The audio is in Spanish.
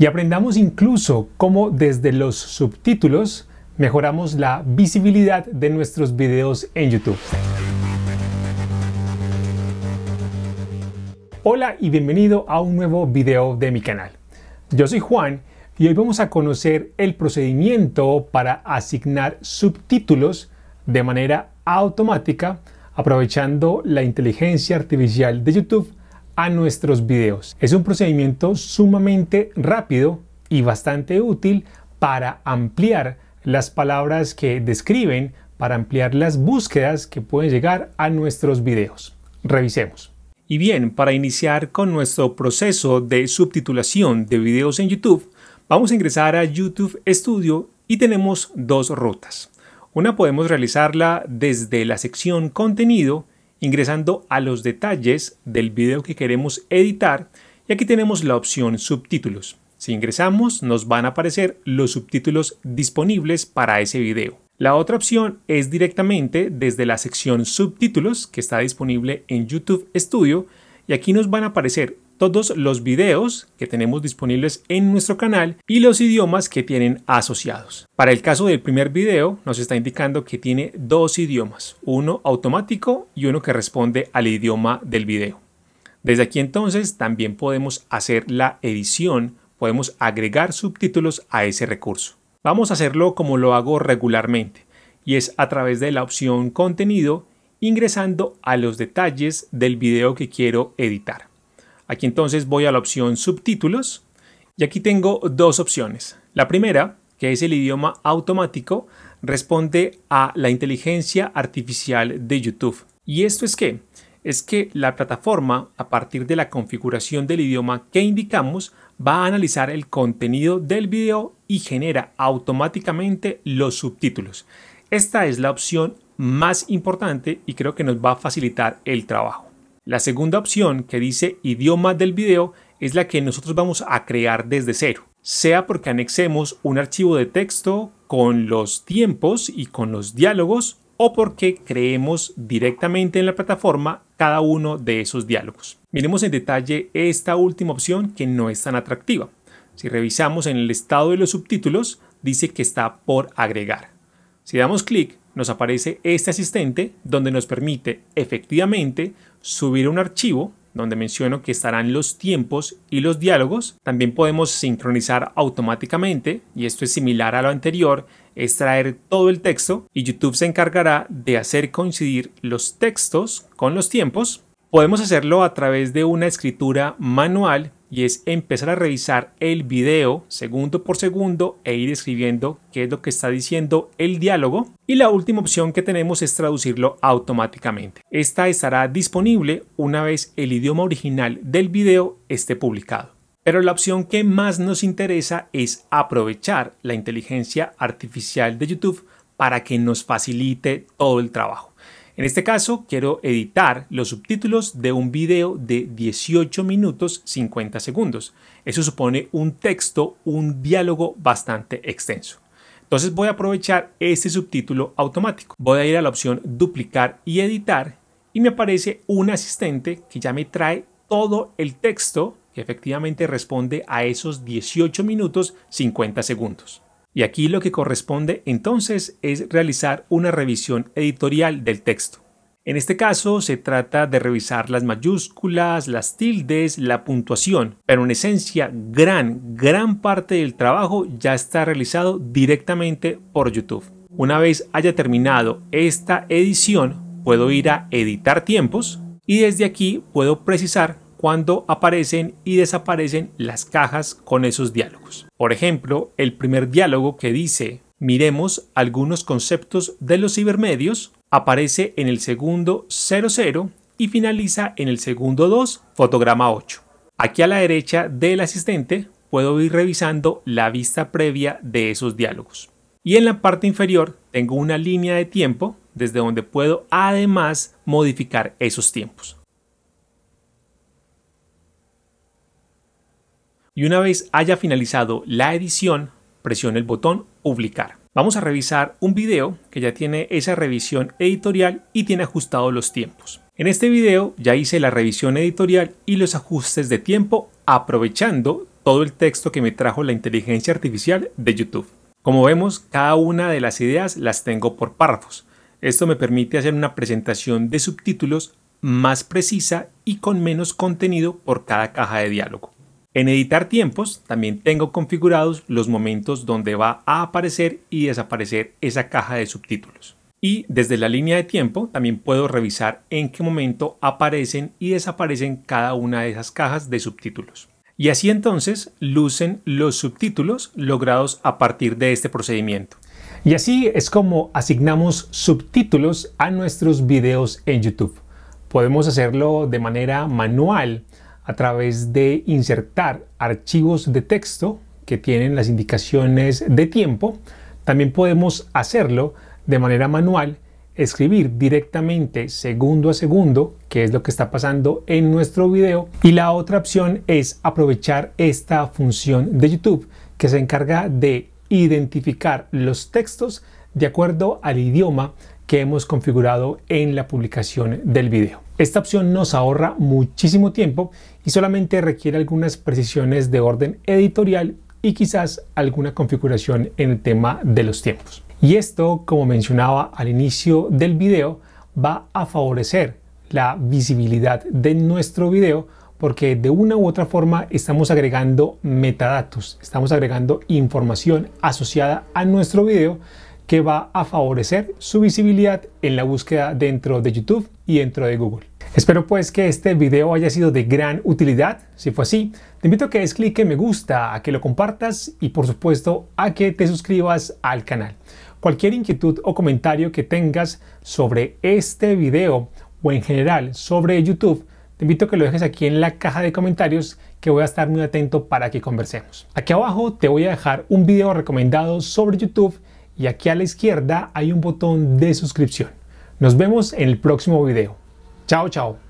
y aprendamos incluso cómo desde los subtítulos mejoramos la visibilidad de nuestros videos en YouTube. Hola y bienvenido a un nuevo video de mi canal. Yo soy Juan y hoy vamos a conocer el procedimiento para asignar subtítulos de manera automática aprovechando la inteligencia artificial de YouTube nuestros videos. Es un procedimiento sumamente rápido y bastante útil para ampliar las palabras que describen, para ampliar las búsquedas que pueden llegar a nuestros videos. Revisemos. Y bien, para iniciar con nuestro proceso de subtitulación de videos en YouTube, vamos a ingresar a YouTube Studio y tenemos dos rutas. Una podemos realizarla desde la sección contenido ingresando a los detalles del video que queremos editar y aquí tenemos la opción subtítulos. Si ingresamos nos van a aparecer los subtítulos disponibles para ese video. La otra opción es directamente desde la sección subtítulos que está disponible en YouTube Studio y aquí nos van a aparecer todos los videos que tenemos disponibles en nuestro canal y los idiomas que tienen asociados. Para el caso del primer video nos está indicando que tiene dos idiomas, uno automático y uno que responde al idioma del video. Desde aquí entonces también podemos hacer la edición, podemos agregar subtítulos a ese recurso. Vamos a hacerlo como lo hago regularmente y es a través de la opción contenido ingresando a los detalles del video que quiero editar. Aquí entonces voy a la opción subtítulos y aquí tengo dos opciones. La primera, que es el idioma automático, responde a la inteligencia artificial de YouTube. ¿Y esto es qué? Es que la plataforma, a partir de la configuración del idioma que indicamos, va a analizar el contenido del video y genera automáticamente los subtítulos. Esta es la opción más importante y creo que nos va a facilitar el trabajo. La segunda opción que dice idioma del video es la que nosotros vamos a crear desde cero, sea porque anexemos un archivo de texto con los tiempos y con los diálogos o porque creemos directamente en la plataforma cada uno de esos diálogos. Miremos en detalle esta última opción que no es tan atractiva. Si revisamos en el estado de los subtítulos, dice que está por agregar. Si damos clic, nos aparece este asistente donde nos permite efectivamente subir un archivo donde menciono que estarán los tiempos y los diálogos. También podemos sincronizar automáticamente, y esto es similar a lo anterior, extraer todo el texto y YouTube se encargará de hacer coincidir los textos con los tiempos. Podemos hacerlo a través de una escritura manual y es empezar a revisar el video segundo por segundo e ir escribiendo qué es lo que está diciendo el diálogo. Y la última opción que tenemos es traducirlo automáticamente. Esta estará disponible una vez el idioma original del video esté publicado. Pero la opción que más nos interesa es aprovechar la inteligencia artificial de YouTube para que nos facilite todo el trabajo. En este caso, quiero editar los subtítulos de un video de 18 minutos 50 segundos. Eso supone un texto, un diálogo bastante extenso. Entonces voy a aprovechar este subtítulo automático. Voy a ir a la opción duplicar y editar y me aparece un asistente que ya me trae todo el texto que efectivamente responde a esos 18 minutos 50 segundos. Y aquí lo que corresponde entonces es realizar una revisión editorial del texto. En este caso se trata de revisar las mayúsculas, las tildes, la puntuación, pero en esencia gran, gran parte del trabajo ya está realizado directamente por YouTube. Una vez haya terminado esta edición, puedo ir a editar tiempos y desde aquí puedo precisar cuando aparecen y desaparecen las cajas con esos diálogos. Por ejemplo, el primer diálogo que dice miremos algunos conceptos de los cibermedios aparece en el segundo 00 y finaliza en el segundo 2, fotograma 8. Aquí a la derecha del asistente puedo ir revisando la vista previa de esos diálogos. Y en la parte inferior tengo una línea de tiempo desde donde puedo además modificar esos tiempos. y una vez haya finalizado la edición, presione el botón publicar. Vamos a revisar un video que ya tiene esa revisión editorial y tiene ajustados los tiempos. En este video ya hice la revisión editorial y los ajustes de tiempo aprovechando todo el texto que me trajo la inteligencia artificial de YouTube. Como vemos, cada una de las ideas las tengo por párrafos. Esto me permite hacer una presentación de subtítulos más precisa y con menos contenido por cada caja de diálogo. En editar tiempos también tengo configurados los momentos donde va a aparecer y desaparecer esa caja de subtítulos. Y desde la línea de tiempo también puedo revisar en qué momento aparecen y desaparecen cada una de esas cajas de subtítulos. Y así entonces lucen los subtítulos logrados a partir de este procedimiento. Y así es como asignamos subtítulos a nuestros videos en YouTube. Podemos hacerlo de manera manual a través de insertar archivos de texto que tienen las indicaciones de tiempo. También podemos hacerlo de manera manual, escribir directamente segundo a segundo, que es lo que está pasando en nuestro video. Y la otra opción es aprovechar esta función de YouTube que se encarga de identificar los textos de acuerdo al idioma que hemos configurado en la publicación del video. Esta opción nos ahorra muchísimo tiempo y solamente requiere algunas precisiones de orden editorial y quizás alguna configuración en el tema de los tiempos. Y esto, como mencionaba al inicio del video, va a favorecer la visibilidad de nuestro video porque de una u otra forma estamos agregando metadatos, estamos agregando información asociada a nuestro video que va a favorecer su visibilidad en la búsqueda dentro de YouTube y dentro de Google. Espero pues que este video haya sido de gran utilidad. Si fue así, te invito a que des clic en me gusta, a que lo compartas y por supuesto a que te suscribas al canal. Cualquier inquietud o comentario que tengas sobre este video o en general sobre YouTube, te invito a que lo dejes aquí en la caja de comentarios que voy a estar muy atento para que conversemos. Aquí abajo te voy a dejar un video recomendado sobre YouTube y aquí a la izquierda hay un botón de suscripción. Nos vemos en el próximo video. Tchau, tchau.